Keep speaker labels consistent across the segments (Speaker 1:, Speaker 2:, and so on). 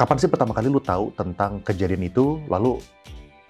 Speaker 1: kapan sih pertama kali lu tahu tentang kejadian itu lalu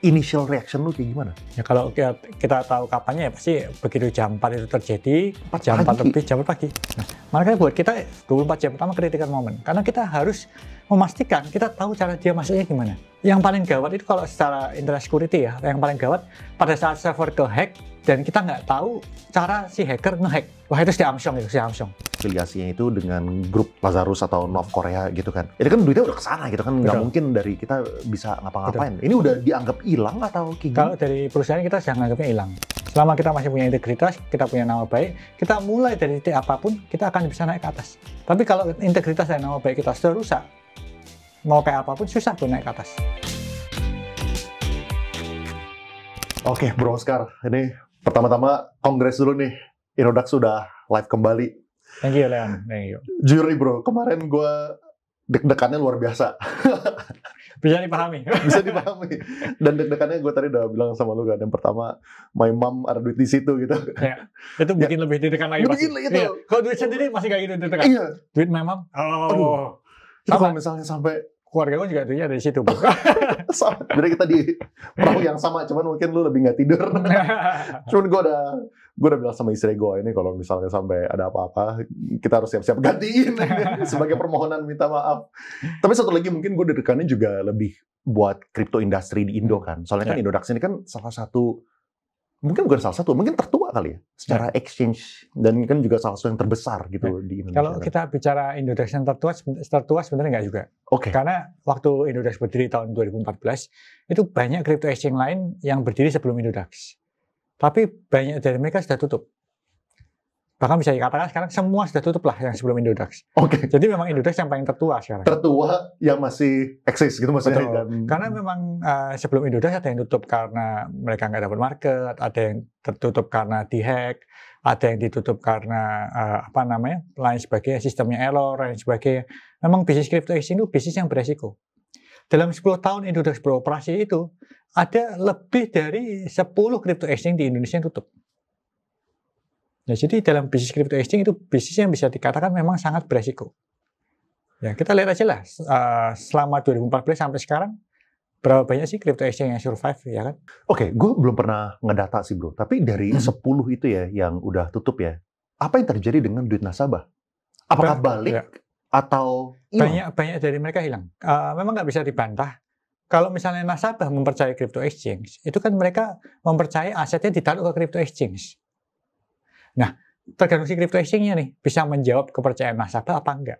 Speaker 2: initial reaction lu kayak gimana? Ya kalau kita, kita tahu kapannya ya pasti begitu jam 4 itu terjadi, empat jam pagi. 4 lebih, jam 4 pagi. Nah, makanya buat kita 24 jam pertama kritikan momen Karena kita harus memastikan kita tahu cara dia masuknya gimana. Yang paling gawat itu kalau secara internet security ya, yang paling gawat pada saat server ke hack dan kita nggak tahu cara si hacker ngehack. Wah itu si Amsong itu, si Amsong.
Speaker 1: Afiliasinya itu dengan grup Lazarus atau North Korea gitu kan. Jadi ya kan duitnya udah kesana gitu kan, nggak mungkin
Speaker 2: dari kita bisa ngapa-ngapain. Ini udah dianggap hilang atau kini. Kalau dari perusahaan kita sudah anggapnya hilang. Selama kita masih punya integritas, kita punya nama baik, kita mulai dari titik apapun, kita akan bisa naik ke atas. Tapi kalau integritas dan nama baik kita sudah rusak, mau kayak apapun susah tuh naik ke atas.
Speaker 1: Oke, okay, Bro Oscar, ini pertama-tama kongres dulu nih. Indodax sudah live kembali.
Speaker 2: Thank you, Leon. Thank you.
Speaker 1: Juri Bro, kemarin gue deg-degannya luar biasa. Bisa dipahami. Bisa dipahami. Dan deg-degannya gue tadi udah bilang sama lu kan, yang pertama, my mom ada duit di situ gitu.
Speaker 2: Ya, itu bikin ya. lebih deg-degan lagi. Bikin pasti. itu. Iya. Kalau duit
Speaker 1: sendiri masih kayak gitu deg-degan. Iya. Duit my mom. Oh. Aduh itu kalau misalnya sampai keluarga gue juga tidurnya ada di situ, Jadi kita di perahu yang sama, cuman mungkin lu lebih nggak tidur. cuman gue udah gue udah bilang sama istri gue ini kalau misalnya sampai ada apa-apa kita harus siap-siap gantiin sebagai permohonan minta maaf. Tapi satu lagi mungkin gue dedekannya juga lebih buat kripto industri di Indo kan. Soalnya yeah. kan ya. Indodax ini kan salah satu mungkin bukan salah satu, mungkin tertua kali ya secara ya. exchange dan kan juga salah satu yang terbesar gitu ya. di Indonesia. Kalau kan. kita
Speaker 2: bicara Indodax yang tertua tertua sebenarnya nggak juga. Oke. Okay. Karena waktu Indodax berdiri tahun 2014 itu banyak crypto exchange lain yang berdiri sebelum Indodax. Tapi banyak dari mereka sudah tutup bahkan bisa dikatakan sekarang semua sudah tutup lah yang sebelum Indodax. Oke. Okay. Jadi memang Indodax yang paling tertua sekarang.
Speaker 1: Tertua yang
Speaker 2: masih eksis gitu maksudnya. Betul. Dan... Karena memang uh, sebelum Indodax ada yang tutup karena mereka nggak dapat market, ada yang tertutup karena dihack, ada yang ditutup karena uh, apa namanya lain sebagainya sistemnya error lain sebagainya. Memang bisnis crypto itu bisnis yang beresiko. Dalam 10 tahun Indodax beroperasi itu ada lebih dari 10 crypto exchange di Indonesia yang tutup. Nah, jadi dalam bisnis crypto exchange itu bisnis yang bisa dikatakan memang sangat beresiko. Ya, kita lihat aja lah uh, selama 2014 sampai sekarang berapa banyak sih crypto exchange yang survive ya kan? Oke, okay, gue belum
Speaker 1: pernah ngedata sih bro, tapi dari hmm. 10 itu ya yang udah tutup ya, apa yang terjadi dengan duit nasabah? Apakah balik ya. atau
Speaker 2: banyak banyak banyak dari mereka hilang? Uh, memang nggak bisa dibantah. Kalau misalnya nasabah mempercayai crypto exchange, itu kan mereka mempercayai asetnya ditaruh ke crypto exchange. Nah, tergantung si crypto exchange-nya nih, bisa menjawab kepercayaan nasabah apa enggak.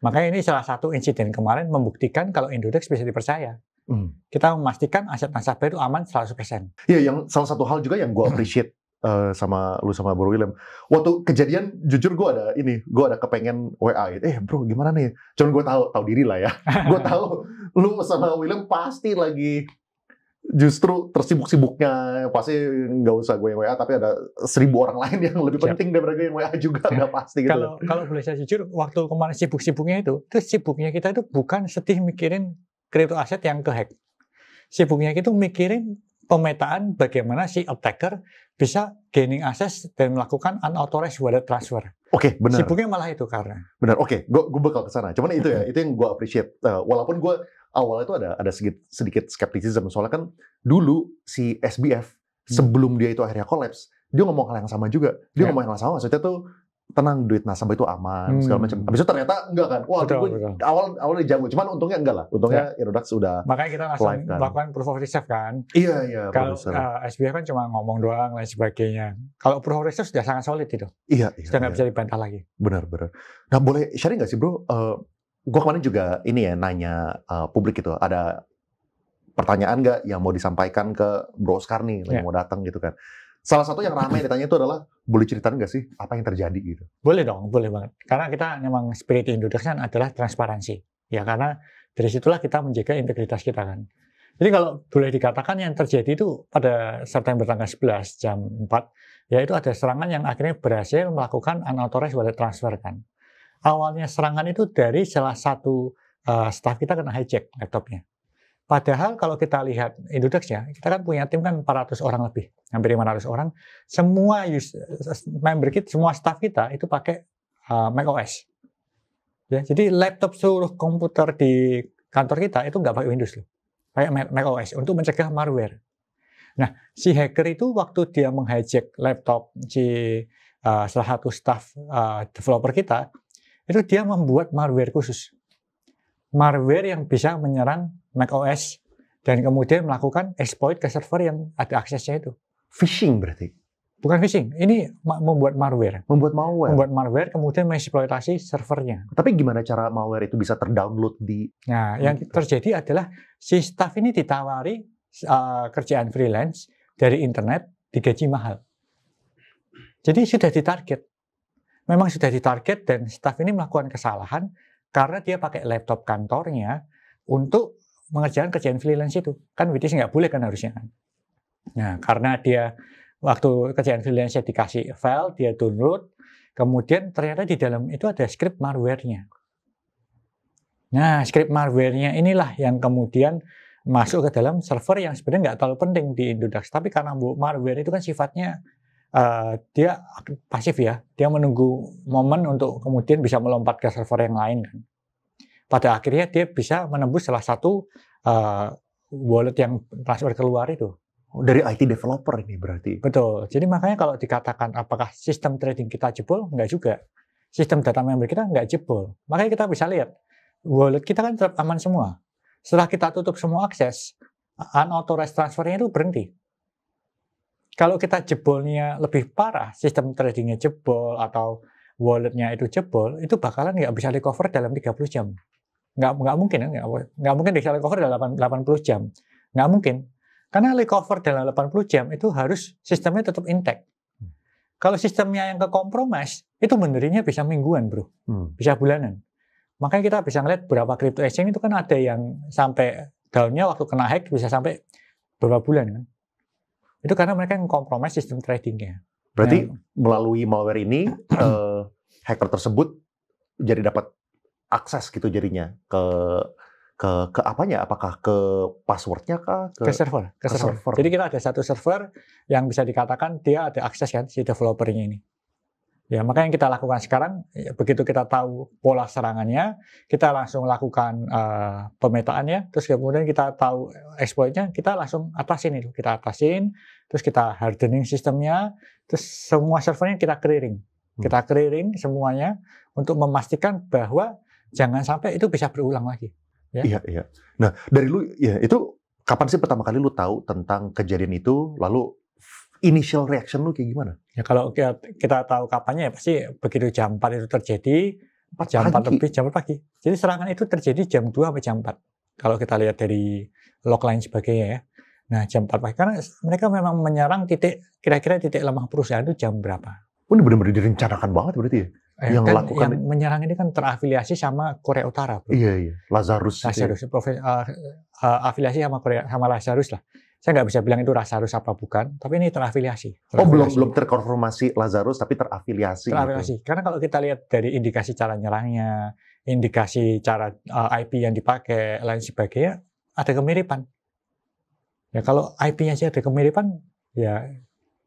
Speaker 2: Makanya ini salah satu insiden kemarin membuktikan kalau Indodex bisa dipercaya. Hmm. Kita memastikan aset nasabah itu aman 100%.
Speaker 1: Iya, yang salah satu hal juga yang gue hmm. appreciate uh, sama lu sama Bro William. Waktu kejadian jujur gue ada ini, gue ada kepengen WA gitu. Eh bro gimana nih? Cuman gue tahu tahu diri lah ya. gue tahu lu sama William pasti lagi justru tersibuk-sibuknya pasti nggak usah gue yang WA tapi ada seribu orang lain yang lebih Siap. penting daripada gue yang WA juga
Speaker 2: nggak pasti gitu kalau kalau boleh saya jujur waktu kemarin sibuk-sibuknya itu itu sibuknya kita itu bukan setih mikirin kripto aset yang kehack sibuknya itu mikirin pemetaan bagaimana si attacker bisa gaining access dan melakukan unauthorized wallet transfer Oke, okay, benar. Sibuknya malah itu karena.
Speaker 1: Benar. Oke, okay. gue gue bakal ke sana. Cuman itu ya, itu yang gue appreciate. Uh, walaupun gue awalnya itu ada ada sedikit, sedikit skepticism soalnya kan dulu si SBF hmm. sebelum dia itu akhirnya kolaps dia ngomong hal yang sama juga dia yeah. ngomong hal yang sama maksudnya tuh tenang duit nasabah itu aman hmm. segala macam. Habis itu ternyata enggak kan. Wah, betul, betul. awal awalnya jago, cuman untungnya enggak lah. Untungnya ya. Irodax ya sudah Makanya kita langsung kan. melakukan
Speaker 2: proof of reserve kan. Iya, iya. Kalau uh, eh, SBF kan cuma ngomong doang lain sebagainya. Kalau proof of reserve sudah sangat solid itu. Iya, iya. Sudah nggak iya. bisa dibantah lagi.
Speaker 1: Benar, benar. Nah, boleh sharing nggak sih, Bro? Uh, gue kemarin juga ini ya nanya uh, publik gitu ada pertanyaan nggak yang mau disampaikan ke Bro Oscar nih yeah. yang mau datang gitu kan. Salah satu yang ramai ditanya itu adalah boleh ceritain nggak sih apa yang terjadi gitu?
Speaker 2: Boleh dong, boleh banget. Karena kita memang spirit Indonesia adalah transparansi. Ya karena dari situlah kita menjaga integritas kita kan. Jadi kalau boleh dikatakan yang terjadi itu pada September tanggal 11 jam 4 yaitu ada serangan yang akhirnya berhasil melakukan unauthorized wallet transfer kan awalnya serangan itu dari salah satu uh, staff kita kena hijack laptopnya. Padahal kalau kita lihat Indodex ya, kita kan punya tim kan 400 orang lebih, hampir 500 orang. Semua user, member kita, semua staff kita itu pakai uh, eh, macOS. Ya, jadi laptop seluruh komputer di kantor kita itu nggak pakai Windows loh, pakai macOS untuk mencegah malware. Nah, si hacker itu waktu dia menghijack laptop si uh, salah satu staff uh, developer kita, itu dia membuat malware khusus. Malware yang bisa menyerang macOS dan kemudian melakukan exploit ke server yang ada aksesnya itu. Phishing berarti? bukan phishing. Ini membuat malware. Membuat malware. Membuat malware kemudian mengeksploitasi servernya. Tapi gimana cara malware itu bisa terdownload di Nah, yang gitu. terjadi adalah si staff ini ditawari uh, kerjaan freelance dari internet digaji mahal. Jadi sudah ditarget memang sudah ditarget dan staff ini melakukan kesalahan karena dia pakai laptop kantornya untuk mengerjakan kerjaan freelance itu. Kan which nggak boleh kan harusnya kan. Nah, karena dia waktu kerjaan freelance dikasih file, dia download, kemudian ternyata di dalam itu ada script malware-nya. Nah, script malware-nya inilah yang kemudian masuk ke dalam server yang sebenarnya nggak terlalu penting di Indodax. Tapi karena malware itu kan sifatnya uh, dia pasif ya, dia menunggu momen untuk kemudian bisa melompat ke server yang lain kan. Pada akhirnya dia bisa menembus salah satu uh, wallet yang transfer keluar itu. Oh, dari IT developer ini berarti. Betul. Jadi makanya kalau dikatakan apakah sistem trading kita jebol, nggak juga. Sistem data member kita nggak jebol. Makanya kita bisa lihat wallet kita kan tetap aman semua. Setelah kita tutup semua akses, unauthorized transfernya itu berhenti. Kalau kita jebolnya lebih parah, sistem tradingnya jebol atau walletnya itu jebol, itu bakalan nggak bisa recover dalam 30 jam. Nggak, nggak mungkin, nggak, nggak mungkin bisa recover dalam 80 jam. Nggak mungkin. Karena recover dalam 80 jam itu harus sistemnya tetap intact. Kalau sistemnya yang kekompromis, itu menderinya bisa mingguan bro. Hmm. Bisa bulanan. Makanya kita bisa ngeliat berapa crypto exchange itu kan ada yang sampai daunnya waktu kena hack bisa sampai berapa bulan kan. Itu karena mereka yang kompromis sistem tradingnya. Berarti yang, melalui malware ini uh,
Speaker 1: hacker tersebut jadi dapat akses gitu jadinya ke ke ke apanya? Apakah ke passwordnya kah? Ke, ke server, ke, ke server. server.
Speaker 2: Jadi kita ada satu server yang bisa dikatakan dia ada akses kan si developernya ini. Ya, maka yang kita lakukan sekarang, ya, begitu kita tahu pola serangannya, kita langsung lakukan uh, pemetaannya, terus kemudian kita tahu exploitnya, kita langsung atasin itu, kita atasin, terus kita hardening sistemnya, terus semua servernya kita clearing, hmm. kita clearing semuanya untuk memastikan bahwa jangan sampai itu bisa berulang lagi. Ya?
Speaker 1: Iya, iya. Nah, dari lu, ya itu kapan sih pertama kali lu tahu tentang kejadian itu,
Speaker 2: lalu initial reaction lu kayak gimana? Ya kalau kita, kita tahu kapannya ya pasti begitu jam 4 itu terjadi, 4 jam 4 lebih, jam 4 pagi. Jadi serangan itu terjadi jam 2 sampai jam 4. Kalau kita lihat dari log lain sebagainya ya. Nah jam 4 pagi, karena mereka memang menyerang titik, kira-kira titik lemah perusahaan itu jam berapa.
Speaker 1: Oh, ini benar-benar direncanakan banget berarti
Speaker 2: ya? Eh, yang kan, lakukan yang menyerang ini kan terafiliasi sama Korea Utara, bro.
Speaker 1: Iya iya, Lazarus. Gitu Lazarus, ya.
Speaker 2: uh, uh, afiliasi sama Korea sama Lazarus lah saya nggak bisa bilang itu Lazarus apa bukan, tapi ini terafiliasi. terafiliasi. Oh, belum belum
Speaker 1: terkonfirmasi Lazarus tapi terafiliasi. Gitu. Terafiliasi.
Speaker 2: Gitu. Karena kalau kita lihat dari indikasi cara nyerangnya, indikasi cara eh, IP yang dipakai, lain sebagainya, ada kemiripan. Ya kalau IP-nya sih ada kemiripan, ya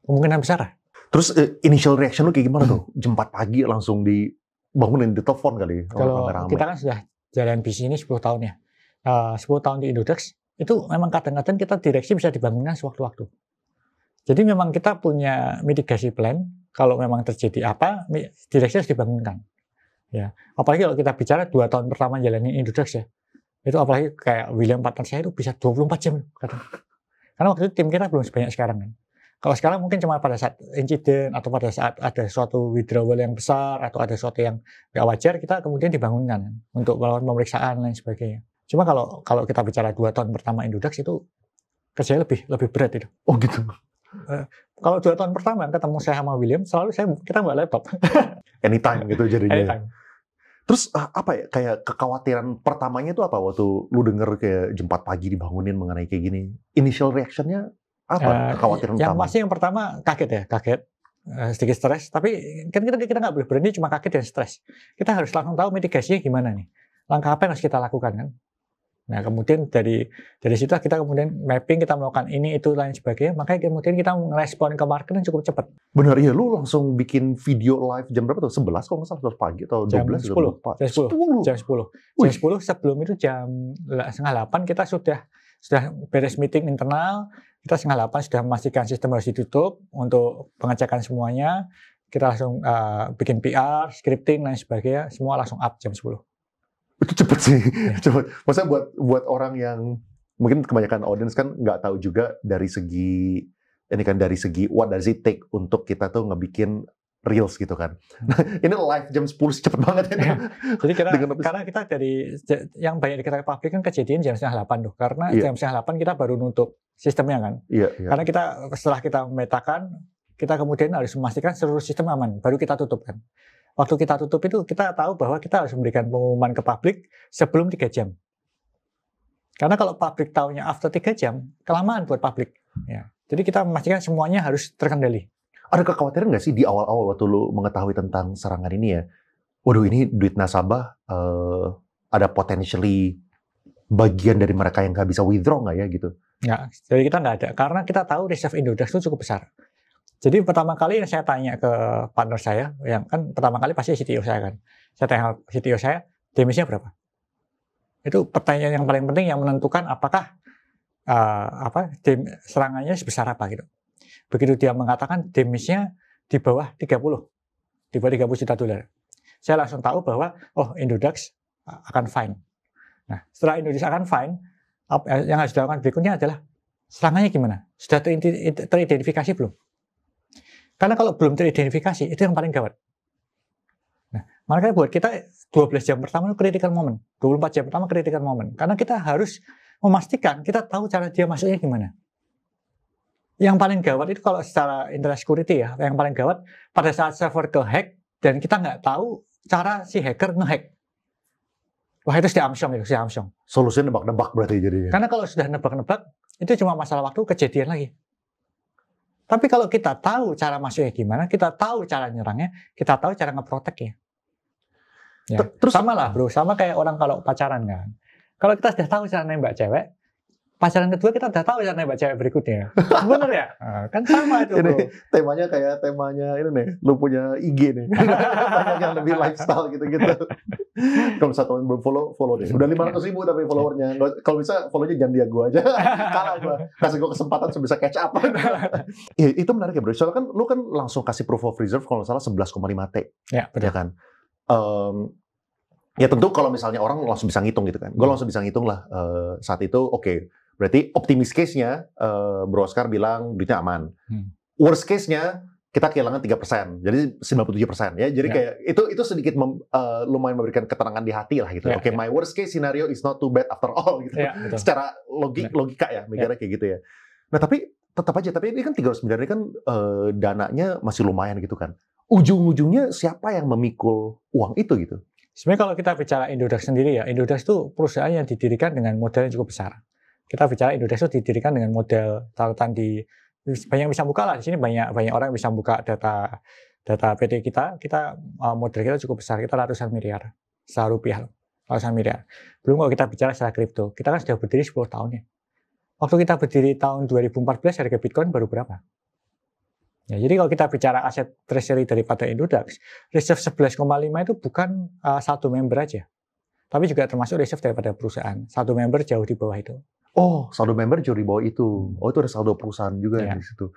Speaker 2: kemungkinan besar.
Speaker 1: Terus uh, initial reaction lu kayak gimana tuh? Jam pagi langsung dibangunin di telepon kali. Ya kalau kita kan
Speaker 2: sudah jalan bisnis ini 10 tahun ya. Eh, uh, 10 tahun di Indodex, itu memang kadang-kadang kita direksi bisa dibangunkan sewaktu-waktu. Jadi memang kita punya mitigasi plan kalau memang terjadi apa direksi harus dibangunkan. Ya, apalagi kalau kita bicara dua tahun pertama jalani Indodax ya, itu apalagi kayak William Patton saya itu bisa 24 jam kadang. Karena waktu itu tim kita belum sebanyak sekarang kan. Kalau sekarang mungkin cuma pada saat insiden atau pada saat ada suatu withdrawal yang besar atau ada suatu yang gak wajar kita kemudian dibangunkan untuk melakukan pemeriksaan dan lain sebagainya. Cuma kalau kalau kita bicara dua tahun pertama Indodax itu kerjanya lebih lebih berat itu. Oh gitu. Eh, kalau dua tahun pertama ketemu saya sama William, selalu saya kita nggak laptop.
Speaker 1: Anytime gitu jadinya. Anytime. Terus eh, apa ya kayak kekhawatiran pertamanya itu apa waktu lu denger kayak jam pagi dibangunin mengenai kayak gini? Initial reactionnya apa? Uh, kekhawatiran yang
Speaker 2: pertama? Pasti yang pertama kaget ya, kaget uh, sedikit stres. Tapi kan kita kita nggak boleh berhenti cuma kaget dan stres. Kita harus langsung tahu mitigasinya gimana nih. Langkah apa yang harus kita lakukan kan? Nah, kemudian dari dari situ kita kemudian mapping, kita melakukan ini, itu, lain sebagainya. Makanya kemudian kita merespon ke market yang cukup cepat.
Speaker 1: Benar, iya. Lu langsung bikin video live jam berapa tuh?
Speaker 2: 11 kalau nggak salah, pagi atau 12? Jam 10. Jam 10. Jam 10. Jam 10 sebelum itu jam setengah 8 kita sudah sudah beres meeting internal. Kita setengah 8 sudah memastikan sistem harus ditutup untuk pengecekan semuanya. Kita langsung uh, bikin PR, scripting, lain sebagainya. Semua langsung up jam 10
Speaker 1: itu cepet sih yeah. cepet Maksudnya buat buat orang yang mungkin kebanyakan audience kan nggak tahu juga dari segi ini kan dari segi what does it take untuk kita tuh ngebikin reels gitu kan.
Speaker 2: Nah, ini live jam 10 sih cepet banget ini. Ya. Jadi kira, karena kita dari yang banyak diketahui publik kan kejadian jam setengah delapan tuh. Karena yeah. jam setengah delapan kita baru nutup sistemnya kan.
Speaker 1: Yeah, yeah. Karena kita
Speaker 2: setelah kita memetakan, kita kemudian harus memastikan seluruh sistem aman, baru kita tutup kan waktu kita tutup itu kita tahu bahwa kita harus memberikan pengumuman ke publik sebelum 3 jam. Karena kalau publik tahunya after 3 jam, kelamaan buat publik. Ya. Jadi kita memastikan semuanya harus terkendali.
Speaker 1: Ada kekhawatiran nggak sih di awal-awal waktu lu mengetahui tentang serangan ini ya? Waduh ini duit nasabah uh, ada potentially bagian dari mereka yang nggak bisa withdraw nggak ya gitu?
Speaker 2: Ya, jadi kita nggak ada. Karena kita tahu reserve Indodax itu cukup besar. Jadi pertama kali yang saya tanya ke partner saya, yang kan pertama kali pasti CTO saya kan. Saya tanya CTO saya, demisnya berapa? Itu pertanyaan yang paling penting yang menentukan apakah uh, apa serangannya sebesar apa gitu. Begitu dia mengatakan demisnya di bawah 30, di bawah 30 juta dolar. Saya langsung tahu bahwa oh Indodax eh, akan fine. Nah, setelah Indodax akan fine, yang harus dilakukan berikutnya adalah serangannya gimana? Sudah teridentifikasi belum? Karena kalau belum teridentifikasi, itu yang paling gawat. Nah, makanya buat kita 12 jam pertama itu critical moment. 24 jam pertama critical moment. Karena kita harus memastikan kita tahu cara dia masuknya gimana. Yang paling gawat itu kalau secara internet security ya, yang paling gawat pada saat server ke hack dan kita nggak tahu cara si hacker ngehack. Wah itu sudah amsyong itu, sudah amsyong.
Speaker 1: Solusinya nebak-nebak berarti jadi.
Speaker 2: Karena kalau sudah nebak-nebak, itu cuma masalah waktu kejadian lagi. Tapi kalau kita tahu cara masuknya gimana, kita tahu cara nyerangnya, kita tahu cara ngeproteknya. Ya. ya terus sama lah bro, sama kayak orang kalau pacaran kan. Kalau kita sudah tahu cara nembak cewek, pacaran kedua kita udah tahu cara nembak cewek berikutnya. Bener ya? Ah, kan
Speaker 1: sama itu. Ini, temanya kayak temanya ini nih, lu punya IG nih. Banyak yang lebih lifestyle gitu-gitu. kalau misalnya kalian belum follow, follow deh. Udah 500 ribu tapi followernya. Kalau bisa follownya jangan dia gua aja. Kalah gua. Kasih gua kesempatan sebisa catch up. Iya itu menarik ya bro. Soalnya kan lu kan langsung kasih proof of reserve kalau salah 11,5 T. Ya, betul. Ya kan? Um, ya tentu kalau misalnya orang langsung bisa ngitung gitu kan. Gue langsung bisa ngitung lah uh, saat itu oke okay, Berarti optimis case-nya uh, Bro Oscar bilang duitnya aman. Hmm. Worst case-nya kita kehilangan 3%. Jadi 97% ya. Jadi yeah. kayak itu itu sedikit mem, uh, lumayan memberikan keterangan di hati lah gitu. Yeah, Oke, okay, ya. yeah. my worst case scenario is not too bad after all gitu. Yeah, ya, Secara logik yeah. logika ya, mikirnya yeah. kayak gitu ya. Nah, tapi tetap aja tapi ini kan 300 miliar ini kan uh, dananya masih lumayan gitu kan. Ujung-ujungnya siapa yang memikul uang itu gitu?
Speaker 2: Sebenarnya kalau kita bicara Indodax sendiri ya, Indodax itu perusahaan yang didirikan dengan modal yang cukup besar kita bicara Indodex itu didirikan dengan model catatan di banyak bisa buka lah di sini banyak banyak orang yang bisa buka data data PT kita kita eh, model kita cukup besar kita ratusan miliar secara rupiah ratusan miliar belum kalau kita bicara secara kripto kita kan sudah berdiri 10 tahun ya waktu kita berdiri tahun 2014 harga Bitcoin baru berapa ya, jadi kalau kita bicara aset treasury daripada Indodax reserve 11,5 itu bukan uh, satu member aja tapi juga termasuk reserve daripada perusahaan satu member jauh di bawah itu
Speaker 1: oh saldo member juri bawa itu oh itu ada saldo perusahaan juga yeah. di situ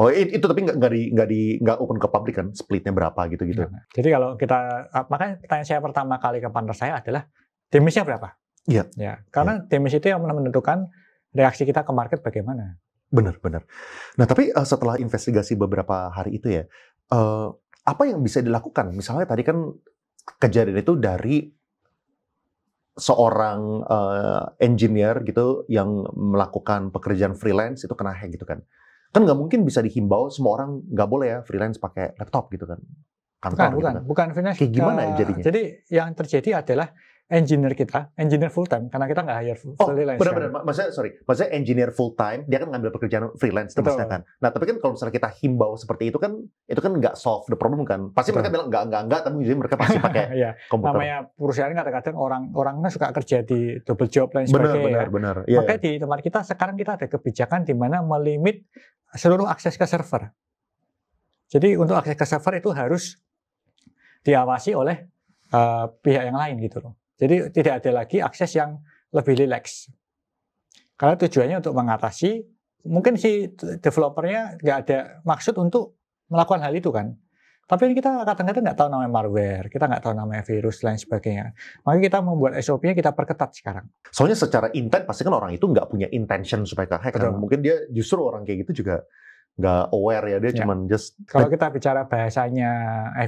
Speaker 1: Oh itu tapi nggak nggak di nggak di nggak open ke publik kan splitnya berapa gitu gitu. Nah,
Speaker 2: Jadi kalau kita ah, makanya pertanyaan saya pertama kali ke partner saya adalah demisnya berapa? Iya. Ya karena yeah. demis itu yang menentukan reaksi kita ke market bagaimana. Bener bener. Nah
Speaker 1: tapi uh, setelah investigasi beberapa hari itu ya uh, apa yang bisa dilakukan? Misalnya tadi kan kejadian itu dari seorang uh, engineer gitu yang melakukan pekerjaan freelance itu kena hack gitu kan. Kan nggak mungkin bisa dihimbau semua orang nggak boleh ya freelance pakai laptop gitu kan. Kantor, bukan, gitu bukan, kan.
Speaker 2: bukan freelance. Kayak gimana uh, jadinya? Jadi yang terjadi adalah engineer kita, engineer full time karena kita nggak hire full oh, freelance. Benar-benar, kan?
Speaker 1: maksudnya sorry, maksudnya engineer full time dia kan ngambil pekerjaan freelance kan. Nah tapi kan kalau misalnya kita himbau seperti itu kan itu kan nggak solve the problem kan. Pasti Betul. mereka bilang nggak nggak nggak, tapi
Speaker 2: jadi mereka pasti pakai ya. komputer. Namanya perusahaan kadang-kadang orang orangnya suka kerja di double job dan sebagainya. Benar benar ya. benar. Ya, Makanya ya. di tempat kita sekarang kita ada kebijakan di mana melimit seluruh akses ke server. Jadi untuk akses ke server itu harus diawasi oleh uh, pihak yang lain gitu loh. Jadi tidak ada lagi akses yang lebih rileks. Karena tujuannya untuk mengatasi, mungkin si developernya nggak ada maksud untuk melakukan hal itu kan. Tapi kita kadang-kadang nggak tahu namanya malware, kita nggak tahu namanya virus lain sebagainya. Maka kita membuat SOP-nya kita perketat sekarang. Soalnya
Speaker 1: secara intent pasti kan orang itu nggak punya intention supaya hack. Kan. Mungkin dia justru orang kayak gitu juga nggak aware ya dia ya. cuman just. Kalau kita
Speaker 2: bicara bahasanya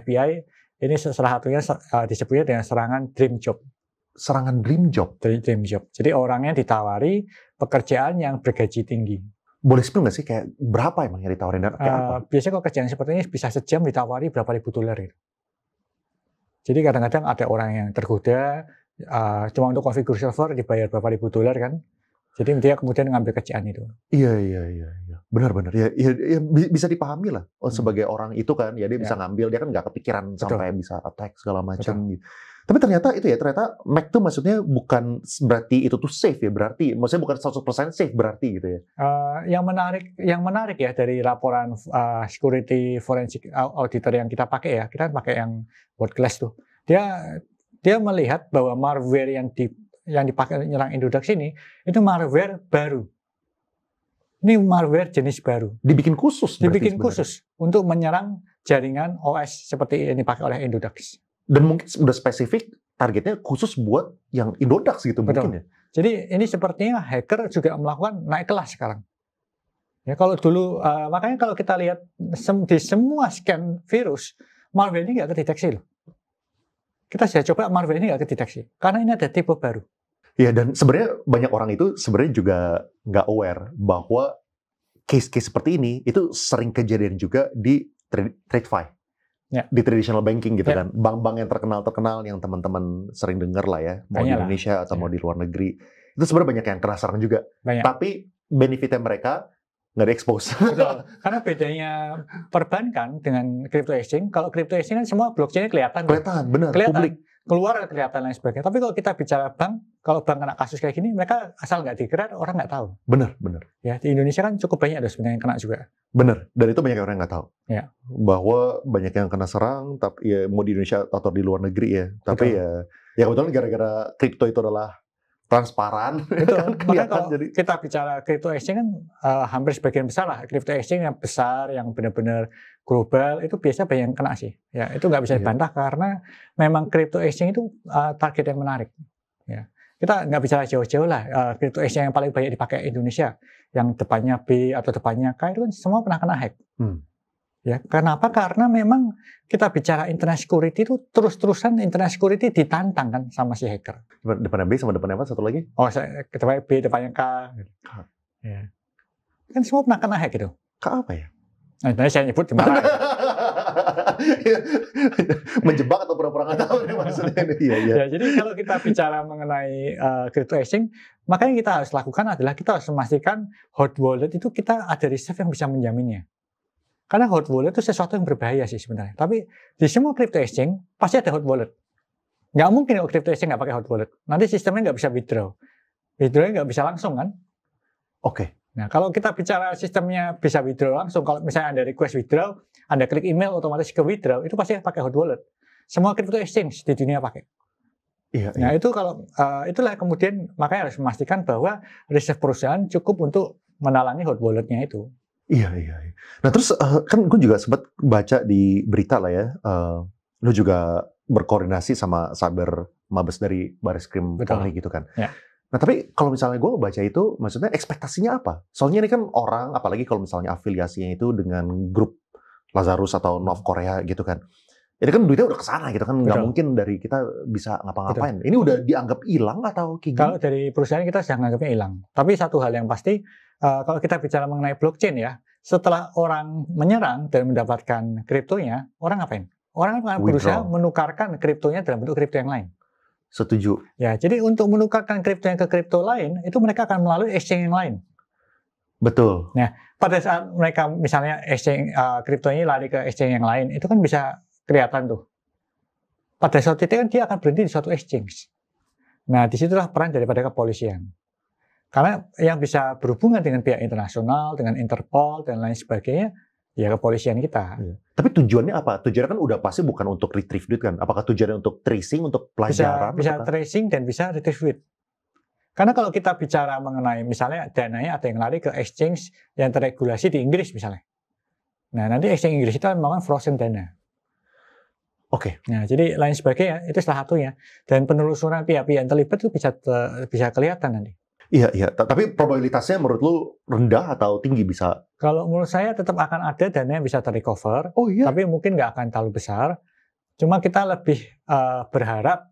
Speaker 2: FBI, ini salah satunya eh, disebutnya dengan serangan dream job serangan dream job. Dream job. Jadi orangnya ditawari pekerjaan yang bergaji tinggi. Boleh spill nggak sih kayak berapa emang yang ditawarin dan uh, apa? Biasanya kalau kerjaan seperti ini bisa sejam ditawari berapa ribu dolar itu. Jadi kadang-kadang ada orang yang tergoda uh, cuma untuk konfigur server dibayar berapa ribu dolar kan. Jadi dia kemudian ngambil kerjaan itu.
Speaker 1: Iya iya iya iya. Benar benar. Iya iya ya, ya, ya bisa dipahami lah oh, hmm. sebagai orang itu kan ya dia bisa ya. ngambil dia kan nggak kepikiran Betul. sampai bisa attack segala macam gitu. Tapi ternyata itu ya, ternyata Mac tuh maksudnya bukan berarti itu tuh safe ya, berarti maksudnya bukan 100% safe berarti gitu ya.
Speaker 2: Uh, yang menarik yang menarik ya dari laporan uh, security forensic auditor yang kita pakai ya, kita pakai yang world class tuh. Dia dia melihat bahwa malware yang di yang dipakai nyerang Indodax ini itu malware baru. Ini malware jenis baru. Dibikin khusus. Dibikin sebenarnya. khusus untuk menyerang jaringan OS seperti ini pakai oleh Indodax
Speaker 1: dan mungkin sudah spesifik targetnya khusus buat yang Indodax gitu Betul. mungkin ya.
Speaker 2: Jadi ini sepertinya hacker juga melakukan naik kelas sekarang. Ya kalau dulu uh, makanya kalau kita lihat sem di semua scan virus malware ini nggak terdeteksi loh. Kita sudah coba malware ini nggak terdeteksi karena ini ada tipe baru.
Speaker 1: Ya dan sebenarnya banyak orang itu sebenarnya juga nggak aware bahwa case-case seperti ini itu sering kejadian juga di trade TradeFi yeah. di traditional banking gitu yeah. kan. Bank-bank yang terkenal-terkenal yang teman-teman sering dengar lah ya, mau Banyak di Indonesia lah. atau yeah. mau ya. di luar negeri. Itu sebenarnya banyak yang penasaran juga. Banyak. Tapi benefitnya mereka nggak di expose
Speaker 2: Karena bedanya perbankan dengan crypto exchange, kalau crypto exchange kan semua blockchain nya kelihatan. Kelihatan, benar. Kelihatan. Publik keluar kelihatan lain sebagainya. Tapi kalau kita bicara bank, kalau bank kena kasus kayak gini, mereka asal nggak dikira, orang nggak tahu. Bener, bener. Ya di Indonesia kan cukup banyak ada sebenarnya yang kena juga.
Speaker 1: Bener, dan itu banyak orang nggak tahu. Ya. Bahwa banyak yang kena serang, tapi ya mau di Indonesia atau di luar negeri ya. Tapi Betul. ya, ya kebetulan gara-gara kripto itu adalah transparan.
Speaker 2: Itu kan kelihatan kalau jadi... kita bicara crypto exchange kan uh, hampir sebagian besar lah crypto exchange yang besar yang benar-benar global itu biasanya banyak yang kena sih. Ya itu nggak bisa iya. dibantah iya. karena memang crypto exchange itu uh, target yang menarik. Ya. Kita nggak bicara jauh-jauh lah uh, crypto exchange yang paling banyak dipakai Indonesia yang depannya B atau depannya K itu kan semua pernah kena hack. Hmm. Ya, kenapa? Karena memang kita bicara internet security itu terus-terusan internet security ditantang kan sama si hacker. Depan, depannya B sama depannya apa satu lagi? Oh, saya, depannya B, depannya K.
Speaker 1: K. Ya.
Speaker 2: Kan semua pernah kena hack gitu. K apa ya? Nah, tadi saya nyebut dimana. Menjebak atau pura-pura nggak tahu ini maksudnya. Iya, iya. Ya, jadi kalau kita bicara mengenai uh, crypto exchange, makanya kita harus lakukan adalah kita harus memastikan hot wallet itu kita ada reserve yang bisa menjaminnya. Karena hot wallet itu sesuatu yang berbahaya sih sebenarnya. Tapi di semua crypto exchange pasti ada hot wallet. Nggak mungkin kalau crypto exchange nggak pakai hot wallet. Nanti sistemnya nggak bisa withdraw. Withdrawnya nggak bisa langsung kan? Oke. Okay. Nah kalau kita bicara sistemnya bisa withdraw langsung, kalau misalnya Anda request withdraw, Anda klik email otomatis ke withdraw, itu pasti pakai hot wallet. Semua crypto exchange di dunia pakai. Iya, nah iya. itu kalau uh, itulah kemudian makanya harus memastikan bahwa riset perusahaan cukup untuk menalangi hot walletnya itu.
Speaker 1: Iya iya. iya. Nah terus uh, kan gue juga sempat baca di berita lah ya, uh, eh, lo juga berkoordinasi sama Saber Mabes dari Baris Krim Polri gitu kan. Ya. Nah tapi kalau misalnya gue baca itu, maksudnya ekspektasinya apa? Soalnya ini kan orang, apalagi kalau misalnya afiliasinya itu dengan grup Lazarus atau North hmm. Korea gitu kan. Ini kan duitnya udah kesana gitu kan, nggak mungkin
Speaker 2: dari kita bisa ngapa-ngapain. Ini udah dianggap hilang atau kayak Kalau dari perusahaan kita sudah nganggapnya hilang. Tapi satu hal yang pasti, Eh, kalau kita bicara mengenai blockchain ya, setelah orang menyerang dan mendapatkan kriptonya, orang ngapain? Orang akan berusaha menukarkan kriptonya dalam bentuk kripto yang lain. Setuju. Ya, jadi untuk menukarkan kripto yang ke kripto lain, itu mereka akan melalui exchange yang lain. Betul. Nah, pada saat mereka misalnya exchange uh, eh, ini lari ke exchange yang lain, itu kan bisa kelihatan tuh. Pada suatu titik kan dia akan berhenti di suatu exchange. Nah, disitulah peran daripada kepolisian. Karena yang bisa berhubungan dengan pihak internasional, dengan Interpol dan lain sebagainya, ya kepolisian kita. Ya.
Speaker 1: Tapi tujuannya apa? Tujuannya kan udah pasti bukan untuk retrieve duit kan? Apakah tujuannya untuk tracing, untuk pelajaran? Bisa, bisa
Speaker 2: tracing dan bisa retrieve duit. Karena kalau kita bicara mengenai misalnya dananya ada yang lari ke exchange yang teregulasi di Inggris misalnya. Nah nanti exchange Inggris itu memang frozen dana. Oke. Okay. Nah jadi lain sebagainya itu salah satunya. Dan penelusuran pihak-pihak yang terlibat itu bisa bisa kelihatan nanti.
Speaker 1: Iya, iya. Tapi probabilitasnya menurut lu rendah atau tinggi bisa?
Speaker 2: Kalau menurut saya tetap akan ada dana yang bisa terrecover. Oh iya. Tapi mungkin nggak akan terlalu besar. Cuma kita lebih uh, berharap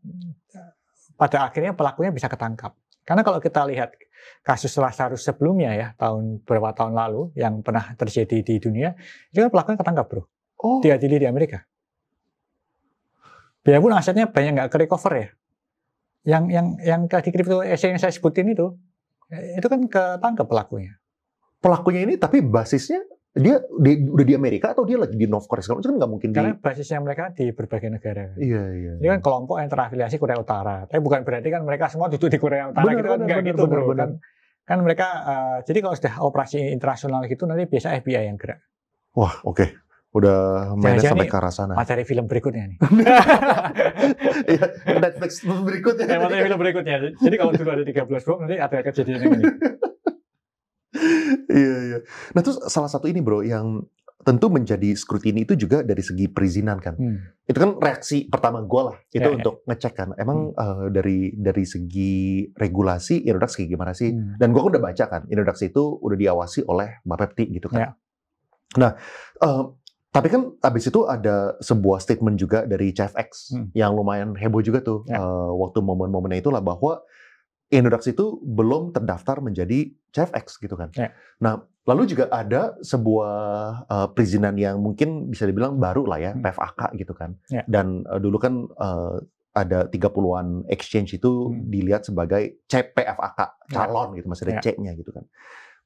Speaker 2: eh, pada akhirnya pelakunya bisa ketangkap. Karena kalau kita lihat kasus Lazarus sebelumnya ya, tahun beberapa tahun lalu yang pernah terjadi di dunia, itu kan pelakunya ketangkap bro. Oh. Diadili di Amerika. Biarpun asetnya banyak nggak recover ya. Yang yang yang tadi crypto yang saya sebutin itu itu kan ketangkep pelakunya. Pelakunya ini tapi basisnya dia
Speaker 1: di, udah di Amerika atau dia lagi di North Korea sekarang? Itu kan nggak mungkin karena
Speaker 2: di... basisnya mereka di berbagai negara iya iya ini kan iya. kelompok yang terafiliasi Korea Utara tapi bukan berarti kan mereka semua duduk di Korea Utara bener, gitu bener, kan nggak gitu kan kan mereka uh, jadi kalau sudah operasi internasional gitu nanti biasa FBI yang gerak
Speaker 1: wah oke okay udah main sampai ke arah sana. Materi
Speaker 2: film berikutnya nih. Iya, Netflix berikutnya. Ya, materi film berikutnya. Jadi kalau dulu ada 13 film nanti ada kejadian ini.
Speaker 1: Iya, iya. Nah terus salah satu ini bro, yang tentu menjadi skrutini itu juga dari segi perizinan kan. Hmm. Itu kan reaksi pertama gue lah. Itu ya, ya. untuk ya. ngecek kan. Emang hmm. uh, dari dari segi regulasi Indodax kayak gimana sih? Hmm. Dan gue udah baca kan, Indodax itu udah diawasi oleh Bapepti gitu kan. Ya. Nah, uh, tapi kan abis itu ada sebuah statement juga dari X hmm. yang lumayan heboh juga tuh ya. uh, waktu momen-momennya itulah bahwa Indodax itu belum terdaftar menjadi Chef X gitu kan. Ya. Nah, lalu juga ada sebuah uh, perizinan yang mungkin bisa dibilang baru lah ya, hmm. PFAK gitu kan. Ya. Dan uh, dulu kan uh, ada 30-an exchange itu hmm. dilihat sebagai CPFAK, ya. calon gitu, masih ada ya. C-nya gitu kan.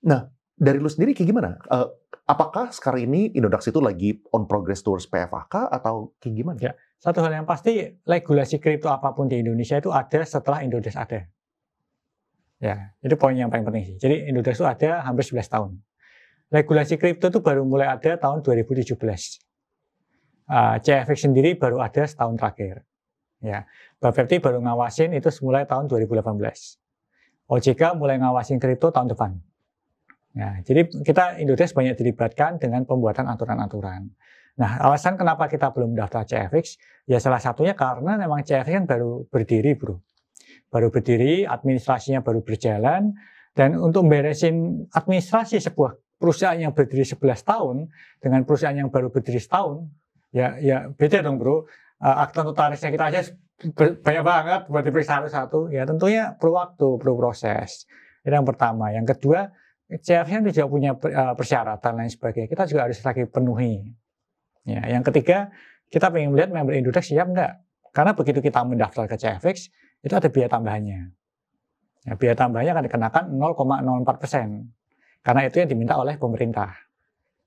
Speaker 1: Nah, dari lu sendiri kayak gimana? Uh, apakah sekarang ini Indodax itu lagi on progress towards PFAK atau
Speaker 2: kayak gimana? Ya, satu hal yang pasti regulasi kripto apapun di Indonesia itu ada setelah Indodax ada. Ya, itu poin yang paling penting sih. Jadi Indodax itu ada hampir 11 tahun. Regulasi kripto itu baru mulai ada tahun 2017. Uh, CFX sendiri baru ada setahun terakhir. Ya, Bapepti baru ngawasin itu mulai tahun 2018. OJK mulai ngawasin kripto tahun depan Nah, jadi kita Indodex banyak dilibatkan dengan pembuatan aturan-aturan. Nah, alasan kenapa kita belum daftar CFX, ya salah satunya karena memang CFX kan baru berdiri, bro. Baru berdiri, administrasinya baru berjalan, dan untuk beresin administrasi sebuah perusahaan yang berdiri 11 tahun dengan perusahaan yang baru berdiri setahun, ya ya beda dong, bro. Eh, Akta notarisnya kita aja banyak banget buat diperiksa satu-satu, ya tentunya perlu waktu, perlu proses. Itu yang pertama. Yang kedua, CF-nya tidak punya eh, persyaratan lain sebagainya. Kita juga harus lagi penuhi. Ya, yang ketiga, kita ingin melihat member Indodax siap enggak? Karena begitu kita mendaftar ke CFX, itu ada biaya tambahannya. Ya, biaya tambahannya akan dikenakan 0,04 persen. Karena itu yang diminta oleh pemerintah.